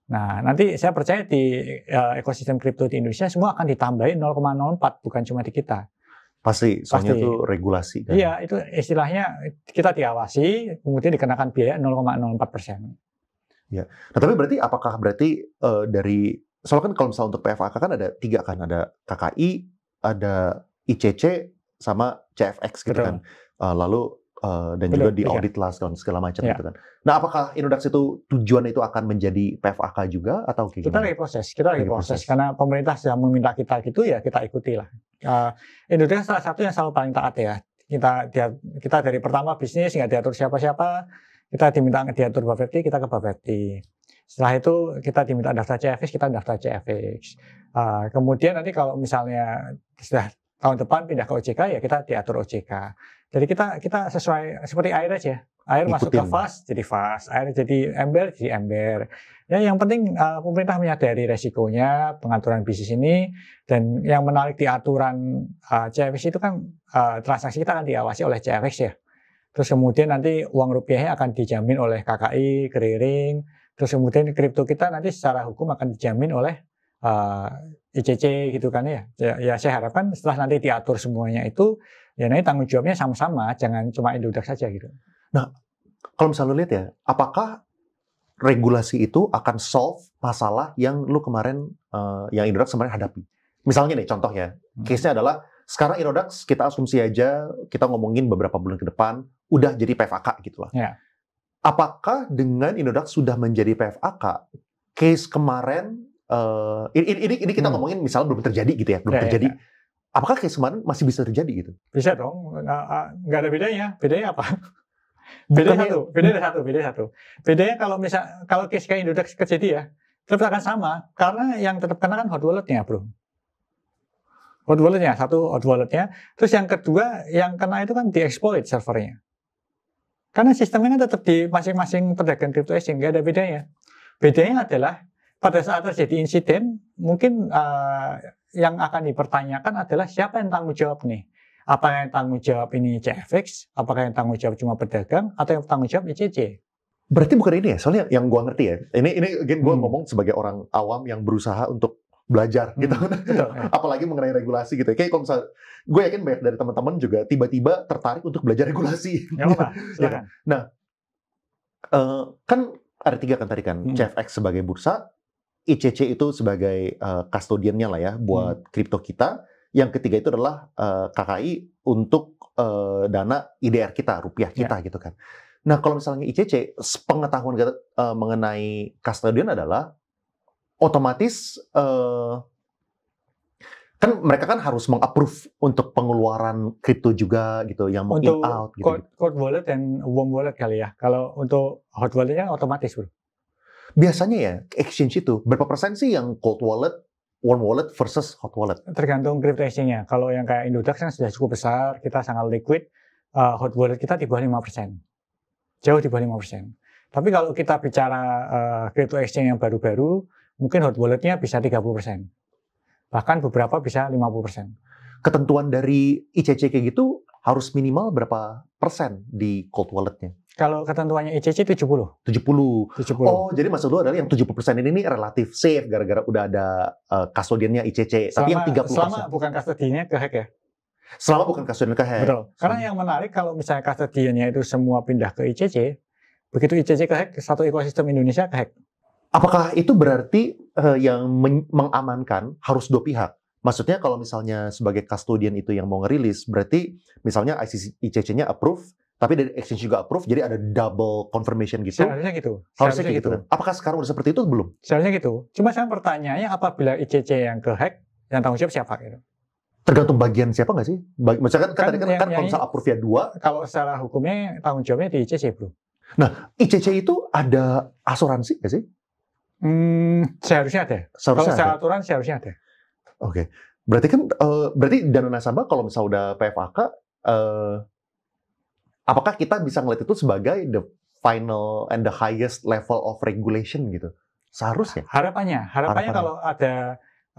Speaker 2: Nah, nanti saya percaya di eh, ekosistem kripto di Indonesia semua akan ditambahin 0,04, bukan cuma di kita.
Speaker 1: Pasti, soalnya itu regulasi kan.
Speaker 2: Iya, itu istilahnya kita diawasi, kemudian dikenakan biaya 0,04 persen.
Speaker 1: Ya. Nah, tapi berarti apakah berarti uh, dari soalnya kan kalau misalnya untuk PFAK kan ada tiga kan, ada KKI, ada ICC, sama CFX gitu Betul. kan. Uh, lalu Uh, dan Betul, juga iya. audit ya. lah segala macam ya. gitu kan. Nah, apakah Indodax itu tujuan itu akan menjadi PFAK juga
Speaker 2: atau gimana? Kita lagi proses, kita lagi proses. proses karena pemerintah sudah meminta kita gitu ya kita ikutilah. lah. Uh, eh, Indodax salah satu yang selalu paling taat ya. Kita dia, kita dari pertama bisnis nggak diatur siapa-siapa, kita diminta diatur Bapepti, kita ke Bapepti. Setelah itu kita diminta daftar CFX, kita daftar CFX. Uh, eh, kemudian nanti kalau misalnya sudah tahun depan pindah ke OJK ya kita diatur OJK. Jadi kita kita sesuai seperti air aja. Air Ikutin. masuk ke vas jadi vas, air jadi ember jadi ember. Ya yang penting uh, pemerintah menyadari resikonya pengaturan bisnis ini dan yang menarik di aturan uh, eh, CFS itu kan uh, transaksi kita akan diawasi oleh CFX ya. Terus kemudian nanti uang rupiahnya akan dijamin oleh KKI, keriring. terus kemudian kripto kita nanti secara hukum akan dijamin oleh uh, ICC gitu kan ya. ya. Ya saya harapkan setelah nanti diatur semuanya itu ya nanti tanggung jawabnya sama-sama, jangan cuma Indodax saja gitu.
Speaker 1: Nah, kalau misalnya lo lihat ya, apakah regulasi itu akan solve masalah yang lu kemarin, uh, yang Indodax kemarin hadapi? Misalnya nih contoh contohnya, hmm. case-nya adalah sekarang Indodax kita asumsi aja, kita ngomongin beberapa bulan ke depan, udah jadi PFAK gitu lah. Ya. Apakah dengan Indodax sudah menjadi PFAK, case kemarin, uh, ini, ini, ini kita hmm. ngomongin misalnya belum terjadi gitu ya, belum ya, ya terjadi. Ya, ya apakah
Speaker 2: kayak semarin masih bisa terjadi gitu? Bisa dong, nggak ada bedanya. Bedanya apa? Bedanya satu, bedanya satu, bedanya satu. Bedanya kalau misal kalau case kayak Indodax kejadi ya, tetap akan sama karena yang tetap kena kan hot walletnya bro. Hot walletnya satu hot walletnya, terus yang kedua yang kena itu kan di exploit servernya. Karena sistemnya kan tetap di masing-masing pedagang crypto exchange, nggak ada bedanya. Bedanya adalah pada saat terjadi insiden, mungkin uh, yang akan dipertanyakan adalah siapa yang tanggung jawab nih. Apakah yang tanggung jawab ini CFX, apakah yang tanggung jawab cuma pedagang, atau yang tanggung jawab ICC?
Speaker 1: Berarti bukan ini ya, soalnya yang gua ngerti ya. Ini ini
Speaker 2: again gua hmm. ngomong sebagai
Speaker 1: orang awam yang berusaha untuk belajar hmm, gitu. betul,
Speaker 2: Apalagi mengenai regulasi
Speaker 1: gitu. Ya. Kayak kalau misalnya, gue yakin banyak dari teman-teman juga tiba-tiba tertarik untuk belajar regulasi. Ya, apa, ya. Nah, uh, kan ada tiga kan tadi kan, hmm. CFX sebagai bursa, ICC itu sebagai uh, lah ya buat hmm. kripto kita. Yang ketiga itu adalah uh, eh, KKI untuk uh, dana IDR kita, rupiah ya. kita yeah. gitu kan. Nah kalau misalnya ICC, pengetahuan kita, uh, mengenai custodian adalah otomatis uh, kan mereka kan harus mengapprove untuk pengeluaran kripto juga gitu yang mau untuk in out gitu. Cold,
Speaker 2: cold wallet dan warm wallet kali ya. Kalau untuk hot wallet kan otomatis bro
Speaker 1: biasanya ya exchange itu berapa persen sih yang cold wallet, warm wallet versus hot wallet?
Speaker 2: Tergantung crypto exchange-nya. Kalau yang kayak Indodax yang sudah cukup besar, kita sangat liquid, uh, hot wallet kita di bawah 5%. Jauh di bawah 5%. Tapi kalau kita bicara uh, crypto exchange yang baru-baru, mungkin hot walletnya bisa 30%. Bahkan beberapa bisa 50%.
Speaker 1: Ketentuan dari ICC kayak gitu harus minimal berapa Persen di cold walletnya.
Speaker 2: Kalau ketentuannya ICC 70. 70. 70. Oh, jadi maksud lu adalah yang 70% ini, ini
Speaker 1: relatif safe gara-gara udah ada uh, eh, ICC. E selama, Tapi yang 30% selama
Speaker 2: bukan custodiannya ke hack ya.
Speaker 1: Selama bukan custodian ke hack. Betul.
Speaker 2: Karena hmm. yang menarik kalau misalnya custodiannya itu semua pindah ke ICC, e begitu ICC e ke hack satu ekosistem Indonesia ke hack. Apakah itu
Speaker 1: berarti uh, yang mengamankan harus dua pihak? Maksudnya kalau misalnya sebagai custodian itu yang mau ngerilis, berarti misalnya ICC, nya approve, tapi dari exchange juga approve, jadi ada double confirmation gitu. Seharusnya gitu. Seharusnya, Harusnya gitu. gitu. Apakah sekarang udah seperti itu belum?
Speaker 2: Seharusnya gitu. Cuma saya pertanyaannya apabila ICC yang ke hack, yang tanggung jawab siapa gitu?
Speaker 1: Tergantung bagian siapa nggak sih? Bagi, misalkan
Speaker 2: kan, tadi kan, yang, kan kalau approve ya dua. Kalau secara hukumnya tanggung jawabnya di ICC bro.
Speaker 1: Nah ICC itu ada asuransi nggak sih? Hmm, seharusnya ada. Seharusnya kalau secara
Speaker 2: aturan seharusnya ada.
Speaker 1: Oke. Okay. Berarti kan uh, berarti dana nasabah kalau misalnya udah PFAK uh, eh, apakah kita bisa ngeliat itu sebagai the final and the highest level of regulation gitu? Seharusnya.
Speaker 2: Harapannya, harapannya, kalau ada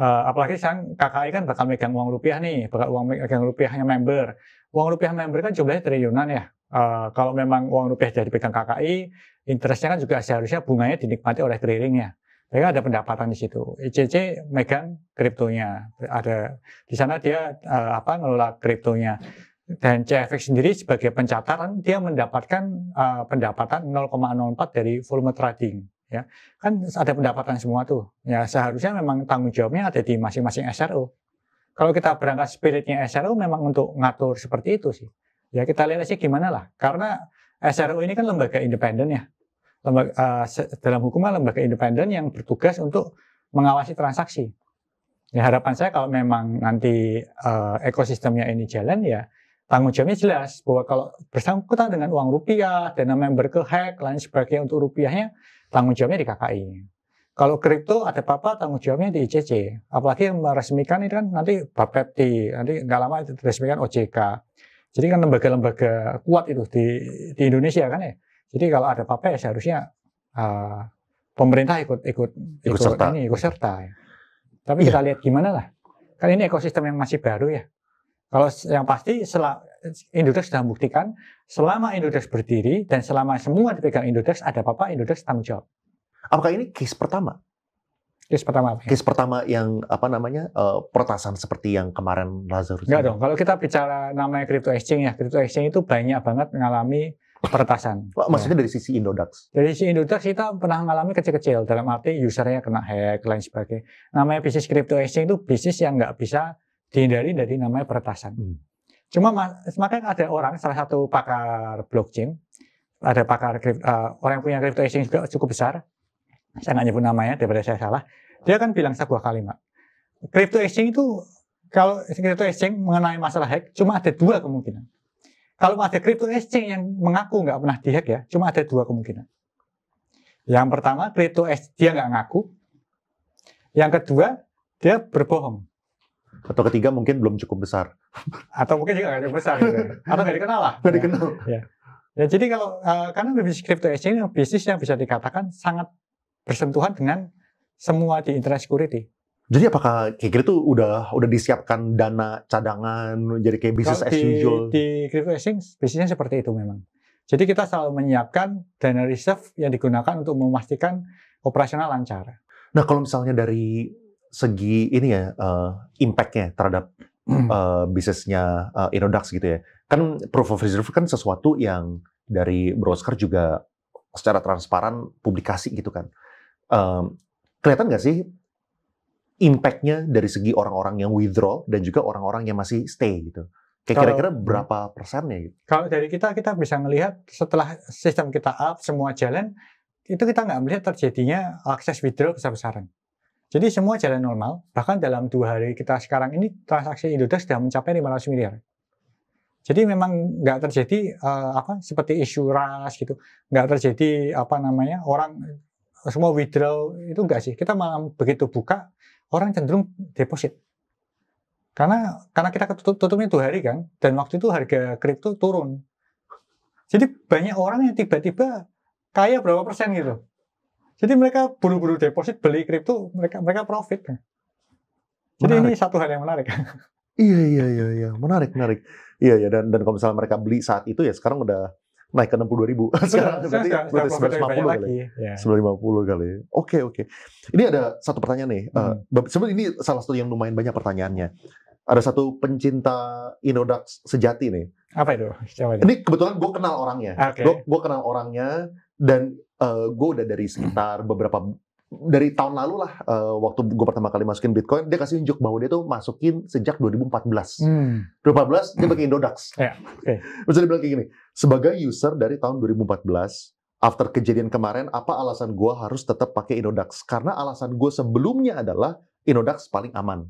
Speaker 2: uh, apalagi sekarang KKI kan bakal megang uang rupiah nih, bakal uang megang rupiahnya member. Uang rupiah member kan jumlahnya triliunan ya. Uh, kalau memang uang rupiah jadi pegang KKI, interestnya kan juga seharusnya bunganya dinikmati oleh ya mereka ada pendapatan di situ. ICC e megang kriptonya, ada di sana dia uh, apa ngelola kriptonya. Dan CFX sendiri sebagai pencatatan dia mendapatkan uh, pendapatan 0,04 dari volume trading. Ya, kan ada pendapatan semua tuh. Ya seharusnya memang tanggung jawabnya ada di masing-masing SRO. Kalau kita berangkat spiritnya SRO memang untuk ngatur seperti itu sih. Ya kita lihat sih gimana lah. Karena SRO ini kan lembaga independen ya lembaga, uh, dalam hukum lembaga independen yang bertugas untuk mengawasi transaksi. Ya, harapan saya kalau memang nanti uh, ekosistemnya ini jalan ya tanggung jawabnya jelas bahwa kalau bersangkutan dengan uang rupiah, dana member ke hack, lain sebagainya untuk rupiahnya tanggung jawabnya di KKI. Kalau kripto ada apa-apa tanggung jawabnya di ICC. Apalagi yang meresmikan ini kan nanti Bapepti, nanti nggak lama itu diresmikan OJK. Jadi kan lembaga-lembaga kuat itu di, di Indonesia kan ya. Jadi kalau ada ya seharusnya uh, pemerintah ikut ikut ikut, ikut serta. ini ikut serta. Ya. Tapi yeah. kita lihat gimana lah. Kan ini ekosistem yang masih baru ya. Kalau yang pasti setelah Indodex sudah membuktikan selama Indodex berdiri dan selama semua dipegang Indodex ada apa-apa Indodex tanggung jawab. Apakah ini case pertama? Case pertama apa? Ya? Case pertama yang apa namanya
Speaker 1: uh, eh, pertasan seperti yang kemarin Lazarus.
Speaker 2: Enggak dong. Kalau kita bicara namanya crypto exchange ya, crypto exchange itu banyak banget mengalami peretasan. Maksudnya
Speaker 1: dari sisi Indodax?
Speaker 2: Dari sisi Indodax kita pernah mengalami kecil-kecil dalam arti usernya kena hack lain sebagainya. Namanya bisnis crypto exchange itu bisnis yang nggak bisa dihindari dari namanya peretasan. Hmm. Cuma makanya ada orang salah satu pakar blockchain, ada pakar uh, orang yang punya crypto exchange juga cukup besar. Saya nggak nyebut namanya daripada saya salah. Dia kan bilang sebuah kalimat. Crypto exchange itu kalau crypto exchange mengenai masalah hack cuma ada dua kemungkinan kalau ada crypto exchange yang mengaku nggak pernah dihack ya, cuma ada dua kemungkinan. Yang pertama, crypto exchange dia nggak ngaku. Yang kedua, dia berbohong.
Speaker 1: Atau ketiga mungkin belum cukup besar.
Speaker 2: Atau mungkin juga nggak cukup besar. Gitu.
Speaker 1: Ya. Atau nggak dikenal
Speaker 2: lah. Nggak dikenal. Ya. ya. jadi kalau uh, karena bisnis crypto exchange bisnis yang bisa dikatakan sangat bersentuhan dengan semua di internet security.
Speaker 1: Jadi apakah kayak itu udah udah disiapkan dana cadangan jadi kayak bisnis as usual?
Speaker 2: Di, crypto exchange bisnisnya seperti itu memang. Jadi kita selalu menyiapkan dana reserve yang digunakan untuk memastikan operasional lancar. Nah
Speaker 1: kalau misalnya dari segi ini ya uh, impactnya terhadap uh, bisnisnya uh, Inodax gitu ya, kan proof of reserve kan sesuatu yang dari broker juga secara transparan publikasi gitu kan. Um, kelihatan nggak sih impactnya dari segi orang-orang yang withdraw dan juga orang-orang yang masih stay gitu. kira-kira hmm. berapa
Speaker 2: persennya gitu? Kalau dari kita, kita bisa melihat setelah sistem kita up, semua jalan, itu kita nggak melihat terjadinya akses withdraw besar-besaran. Jadi semua jalan normal, bahkan dalam dua hari kita sekarang ini transaksi Indodax sudah mencapai 500 miliar. Jadi memang nggak terjadi uh, apa seperti isu ras gitu, nggak terjadi apa namanya orang semua withdraw itu nggak sih. Kita malah begitu buka orang cenderung deposit. Karena karena kita tutup, tutupnya itu hari kan, dan waktu itu harga kripto turun. Jadi banyak orang yang tiba-tiba kaya berapa persen gitu. Jadi mereka buru-buru deposit beli kripto, mereka mereka profit. Jadi menarik. ini satu hal yang menarik.
Speaker 1: Iya, iya iya iya menarik menarik. Iya iya dan dan kalau misalnya mereka beli saat itu ya sekarang udah naik ke 62 ribu. Sekarang berarti, sembilan puluh kali. Ya? Iya. lima puluh kali. Oke, oke. Ini ada satu pertanyaan nih. Eh, hmm. Uh, sebenarnya ini salah satu yang lumayan banyak pertanyaannya. Ada satu pencinta Inodax sejati nih.
Speaker 2: Apa itu? Siapa ini
Speaker 1: kebetulan gue kenal orangnya. Okay. Gue kenal orangnya dan uh, eh, gue udah dari sekitar beberapa dari tahun lalu lah uh, waktu gue pertama kali masukin Bitcoin dia kasih unjuk bahwa dia tuh masukin sejak 2014. Hmm. 2014 dia pakai Indodax. Yeah. Ya, okay. bilang kayak gini, sebagai user dari tahun 2014 after kejadian kemarin apa alasan gue harus tetap pakai Indodax? Karena alasan gue sebelumnya adalah Indodax paling aman.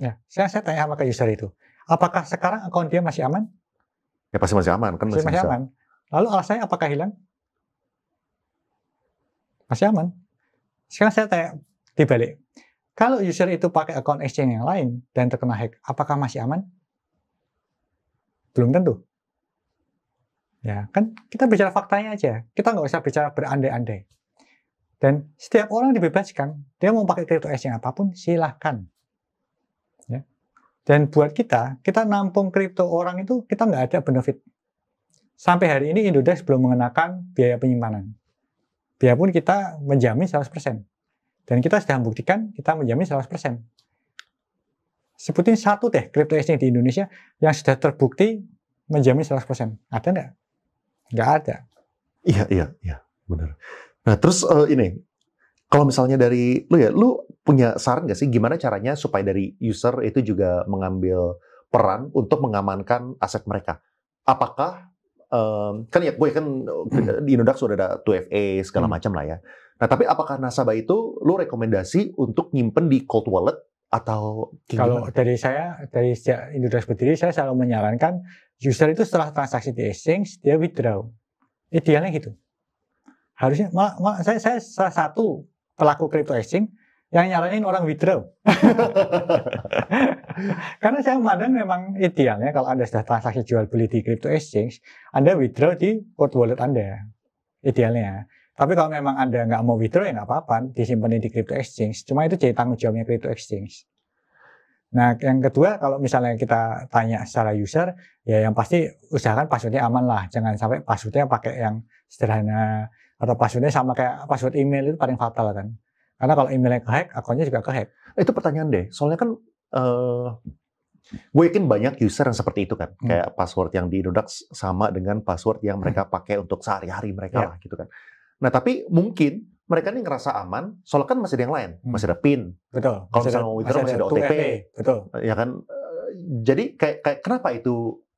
Speaker 2: Ya, saya saya tanya sama ke user itu, apakah sekarang akun dia masih aman? Ya pasti masih aman kan masih, masih, masih aman. Lalu alasannya apakah hilang? Masih aman. Sekarang saya tanya dibalik. Kalau user itu pakai account exchange yang lain dan terkena hack, apakah masih aman? Belum tentu. Ya, kan kita bicara faktanya aja. Kita nggak usah bicara berandai-andai. Dan setiap orang dibebaskan, dia mau pakai crypto exchange apapun, silahkan. Ya. Dan buat kita, kita nampung crypto orang itu, kita nggak ada benefit. Sampai hari ini Indodex belum mengenakan biaya penyimpanan biarpun kita menjamin 100%. Dan kita sudah membuktikan kita menjamin 100%. Sebutin satu deh crypto exchange di Indonesia yang sudah terbukti menjamin 100%. Ada nggak? Nggak ada.
Speaker 1: Iya, iya, iya. Benar. Nah, terus uh, ini, kalau misalnya dari lu ya, lu punya saran nggak sih gimana caranya supaya dari user itu juga mengambil peran untuk mengamankan aset mereka? Apakah um, kan ya gue kan hmm. di Indodax sudah ada 2FA segala hmm. macam lah ya. Nah, tapi apakah nasabah itu lo rekomendasi untuk nyimpen di cold wallet atau kalau
Speaker 2: dari saya dari sejak Indodax berdiri saya selalu menyarankan user itu setelah transaksi di exchange dia withdraw. Idealnya gitu. Harusnya malah, malah saya saya salah satu pelaku crypto exchange yang nyaranin orang withdraw. Karena saya memandang memang idealnya kalau Anda sudah transaksi jual beli di crypto exchange, Anda withdraw di cold wallet Anda. Idealnya. Tapi kalau memang Anda nggak mau withdraw ya nggak apa-apa, disimpan di crypto exchange. Cuma itu jadi tanggung jawabnya crypto exchange. Nah, yang kedua kalau misalnya kita tanya secara user, ya yang pasti usahakan passwordnya aman lah. Jangan sampai passwordnya pakai yang sederhana atau passwordnya sama kayak password email itu paling fatal kan karena kalau emailnya kehack, akunnya juga kehack. Eh, itu pertanyaan deh. Soalnya kan uh, eh, gue yakin
Speaker 1: banyak user yang seperti itu kan. Hmm. Kayak password yang diindodak sama dengan password yang mereka hmm. pakai untuk sehari-hari mereka yeah. lah gitu kan. Nah, tapi mungkin mereka ini ngerasa aman, soalnya kan masih ada yang lain, hmm. masih ada PIN. Betul. Kalau misalnya mau withdraw masih ada, masih ada OTP. Betul. Ya kan? Eh, jadi kayak,
Speaker 2: kayak kenapa itu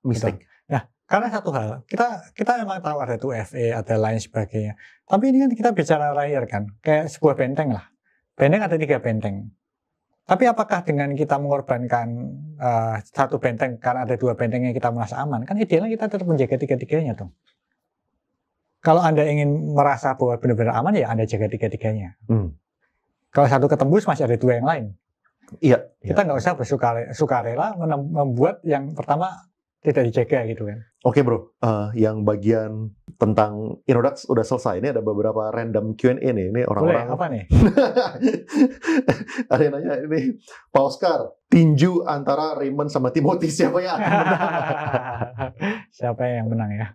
Speaker 2: mistake? Betul. Nah, karena satu hal, kita kita memang tahu ada tuh FA, ada lain sebagainya. Tapi ini kan kita bicara layar kan, kayak sebuah benteng lah. Benteng ada tiga benteng. Tapi apakah dengan kita mengorbankan uh, satu benteng karena ada dua benteng yang kita merasa aman, kan idealnya kita tetap menjaga tiga-tiganya tuh. Kalau Anda ingin merasa bahwa benar-benar aman, ya Anda jaga tiga-tiganya. Hmm. Kalau satu ketembus, masih ada dua yang lain. Iya. iya. Kita nggak iya. usah bersukarela membuat yang pertama tidak dijaga gitu kan.
Speaker 1: Oke bro, uh, yang bagian tentang Inodax udah selesai. Ini ada beberapa random Q&A nih. Ini orang-orang apa nih? ada yang nanya ini, Pak Oscar, tinju antara Raymond sama Timothy siapa yang akan menang?
Speaker 2: siapa yang menang ya?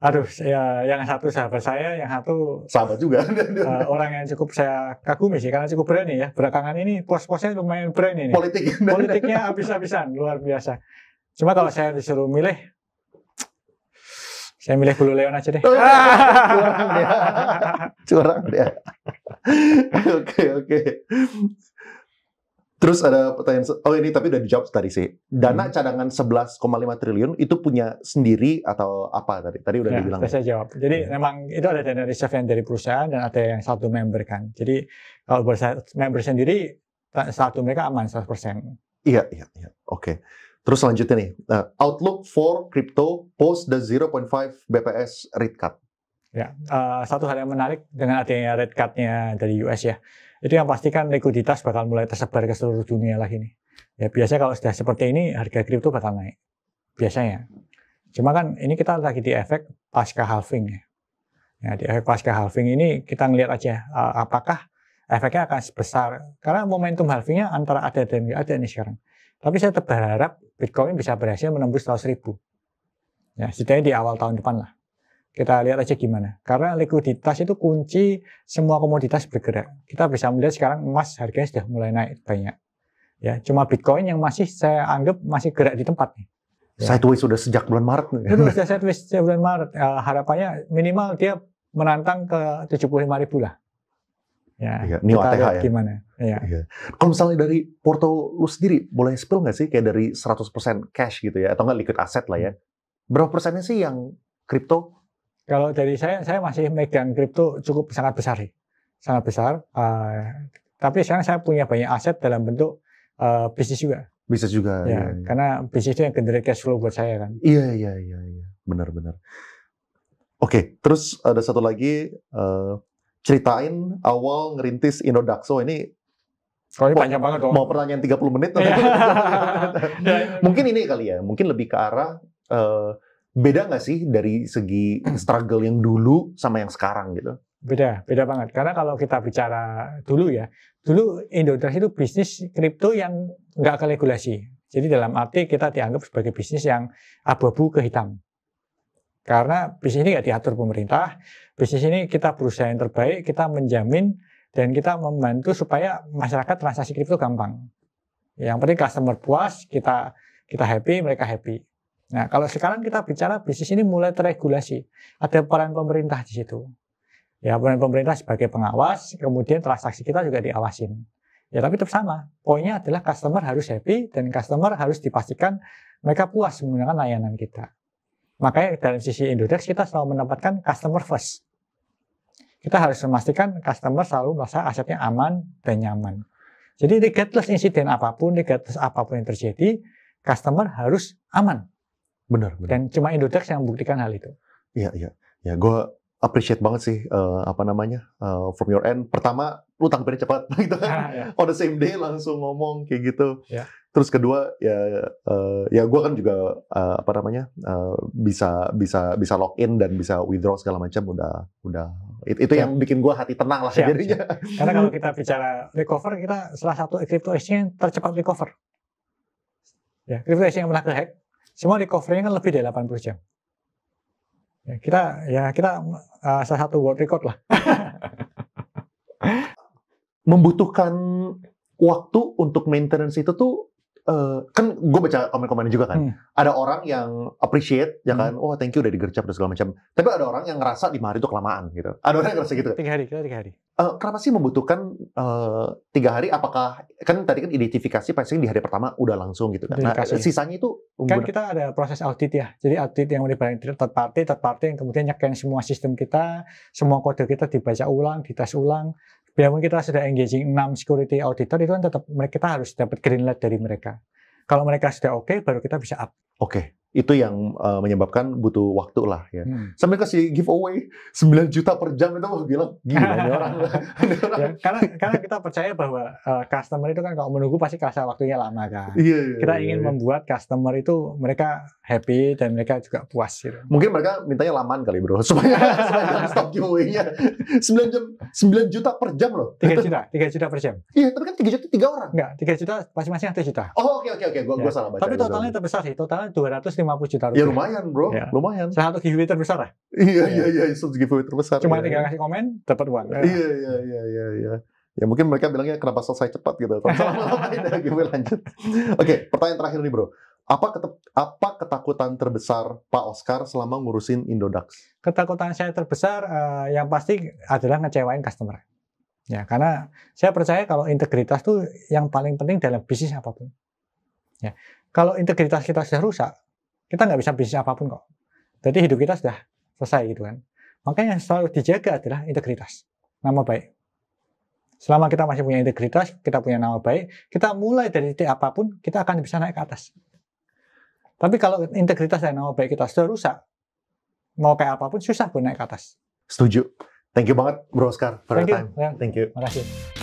Speaker 2: Aduh, saya, yang satu sahabat saya, yang satu sahabat juga. uh, orang yang cukup saya kagumi sih, karena cukup berani ya. Belakangan ini pos-posnya lumayan berani nih. Politik. Politiknya habis-habisan, luar biasa. Cuma kalau saya disuruh milih, saya milih Bulu Leon aja deh. Curang oh, dia. Curang dia. Oke, oke.
Speaker 1: Terus ada pertanyaan, oh ini tapi udah dijawab tadi sih. Dana hmm. cadangan 11,5 triliun itu punya sendiri atau apa tadi? Tadi udah ya, dibilang. Ya? Saya
Speaker 2: jawab. Jadi hmm. memang itu ada dana reserve yang dari perusahaan dan ada yang satu member kan. Jadi kalau member sendiri, satu mereka aman 100%.
Speaker 1: Iya, iya, iya. Oke. Okay. Terus selanjutnya nih, uh, outlook for crypto post the 0.5 BPS rate cut.
Speaker 2: Ya, uh, satu hal yang menarik dengan adanya rate cut-nya dari US ya, itu yang pastikan likuiditas bakal mulai tersebar ke seluruh dunia lagi nih. Ya biasanya kalau sudah seperti ini harga kripto bakal naik, biasanya. Cuma kan ini kita lagi di efek pasca halving ya. Ya, di efek pasca halving ini kita ngelihat aja eh, apakah efeknya akan sebesar karena momentum halvingnya antara ada dan nggak ada nih sekarang. Tapi saya tetap berharap Bitcoin bisa berhasil menembus 100 ribu. Ya, setidaknya di awal tahun depan lah. Kita lihat aja gimana. Karena likuiditas itu kunci semua komoditas bergerak. Kita bisa melihat sekarang emas harganya sudah mulai naik banyak. Ya, cuma Bitcoin yang masih saya anggap masih gerak di tempat nih.
Speaker 1: Ya. Sideways sudah sejak bulan Maret. Betul, sudah
Speaker 2: sideways sejak bulan Maret. Uh, harapannya minimal dia menantang ke 75 ribu lah.
Speaker 1: Ya, iya, Neo ATH ya. Gimana? Ya. ya. Kalau misalnya dari porto lu sendiri, boleh spill nggak sih kayak dari 100% cash gitu ya, atau nggak liquid asset lah ya?
Speaker 2: Berapa persennya sih yang kripto? Kalau dari saya, saya masih megang kripto cukup sangat besar sih, sangat besar. Uh, tapi sekarang saya punya banyak aset dalam bentuk uh, bisnis juga.
Speaker 1: Bisnis juga. Ya, ya, ya.
Speaker 2: Karena bisnis itu yang generate cash flow buat saya kan. Iya iya iya, iya.
Speaker 1: benar-benar. Oke, okay, terus ada satu lagi. Uh, ceritain awal ngerintis Indodaxo ini kalau oh, ini panjang banget dong. Mau pertanyaan 30 menit. Iya. mungkin ini kali ya, mungkin lebih ke arah uh, beda nggak sih dari segi struggle yang dulu sama yang sekarang gitu?
Speaker 2: Beda, beda banget. Karena kalau kita bicara dulu ya, dulu Indodax itu bisnis kripto yang nggak regulasi Jadi dalam arti kita dianggap sebagai bisnis yang abu-abu ke hitam. Karena bisnis ini nggak diatur pemerintah, bisnis ini kita berusaha yang terbaik, kita menjamin dan kita membantu supaya masyarakat transaksi kripto gampang. Yang penting customer puas, kita kita happy, mereka happy. Nah, kalau sekarang kita bicara bisnis ini mulai teregulasi, ada peran pemerintah di situ. Ya, peran pemerintah sebagai pengawas, kemudian transaksi kita juga diawasin. Ya, tapi tetap sama. Poinnya adalah customer harus happy dan customer harus dipastikan mereka puas menggunakan layanan kita. Makanya dari sisi Indodex kita selalu mendapatkan customer first. Kita harus memastikan customer selalu merasa asetnya aman dan nyaman. Jadi regardless insiden apapun, regardless apapun yang terjadi, customer harus aman. Benar, benar. Dan cuma Indodex yang membuktikan hal itu.
Speaker 1: Iya, iya. Ya, gue appreciate banget sih uh, apa namanya uh, from your end. Pertama,
Speaker 2: lu tanggapinnya cepat gitu kan. Ah,
Speaker 1: iya. On the same day langsung ngomong kayak gitu. Yeah. Terus kedua ya uh, ya gua kan juga uh, apa namanya uh, bisa bisa bisa login dan bisa withdraw segala macam udah udah itu, itu iya. yang bikin gua hati tenang lah siap, jadinya. Siap. Karena kalau
Speaker 2: kita bicara recover kita salah satu crypto exchange tercepat recover. Ya, crypto exchange yang pernah ke hack semua recovery-nya kan lebih dari 80 jam. Ya, kita ya kita uh, salah satu world record lah. Membutuhkan
Speaker 1: waktu untuk maintenance itu tuh Uh, kan gue baca komen komen juga kan, hmm. ada orang yang appreciate ya hmm. kan, hmm. oh thank you udah digercap dan segala macam. Tapi ada orang yang ngerasa di hari itu kelamaan gitu. Ada orang yang ngerasa gitu. Tiga hari, tiga hari. Uh, kenapa sih membutuhkan uh, tiga hari? Apakah kan tadi kan identifikasi pasti di hari pertama udah langsung gitu kan? Nah, sisanya itu kan kita
Speaker 2: ada proses audit ya. Jadi audit yang udah banyak third party, third party yang kemudian nyekain semua sistem kita, semua kode kita dibaca ulang, dites ulang, biarpun kita sudah engaging 6 security auditor itu kan tetap kita harus dapat green light dari mereka. Kalau mereka sudah oke, okay, baru kita bisa up.
Speaker 1: Oke. Okay itu yang uh, menyebabkan butuh waktu lah ya. Hmm. Sampai kasih giveaway 9 juta per jam itu wah gila gila orang.
Speaker 2: Ya, karena karena kita percaya bahwa uh, customer itu kan kalau menunggu pasti kerasa waktunya lama kan. Iya, iya, kita iya, ingin iya. membuat customer itu mereka happy dan mereka juga puas gitu. Mungkin
Speaker 1: mereka mintanya laman kali
Speaker 2: bro supaya supaya stop giveaway-nya. 9 jam 9 juta per jam loh. 3 juta, 3 juta per jam. Iya, tapi kan 3 juta 3 orang. Enggak, 3 juta masing-masing 1 juta. Oh, oke okay, oke okay, oke, okay. gua, ya. gua iya. salah baca. Tapi totalnya terbesar sih, totalnya 200 juta rupiah. Ya lumayan bro, ya. lumayan. Salah satu giveaway terbesar ya? Iya, iya, iya, itu giveaway
Speaker 1: terbesar. Cuma ya. tinggal kasih komen, dapat uang. Iya, iya, iya, iya, iya. Ya mungkin mereka bilangnya kenapa selesai cepat gitu. Gue lanjut. Oke, pertanyaan terakhir nih bro. Apa apa ketakutan terbesar Pak Oscar selama ngurusin Indodax?
Speaker 2: Ketakutan saya terbesar uh, yang pasti adalah ngecewain customer. Ya, karena saya percaya kalau integritas tuh yang paling penting dalam bisnis apapun. Ya. Kalau integritas kita sudah rusak, kita nggak bisa bisnis apapun kok. Jadi hidup kita sudah selesai gitu kan. Makanya yang selalu dijaga adalah integritas, nama baik. Selama kita masih punya integritas, kita punya nama baik, kita mulai dari titik apapun, kita akan bisa naik ke atas. Tapi kalau integritas dan nama baik kita sudah rusak, mau kayak apapun susah pun naik ke atas.
Speaker 1: Setuju. Thank you banget Bro Oscar for Thank your time. You. Thank you. Terima ya. kasih.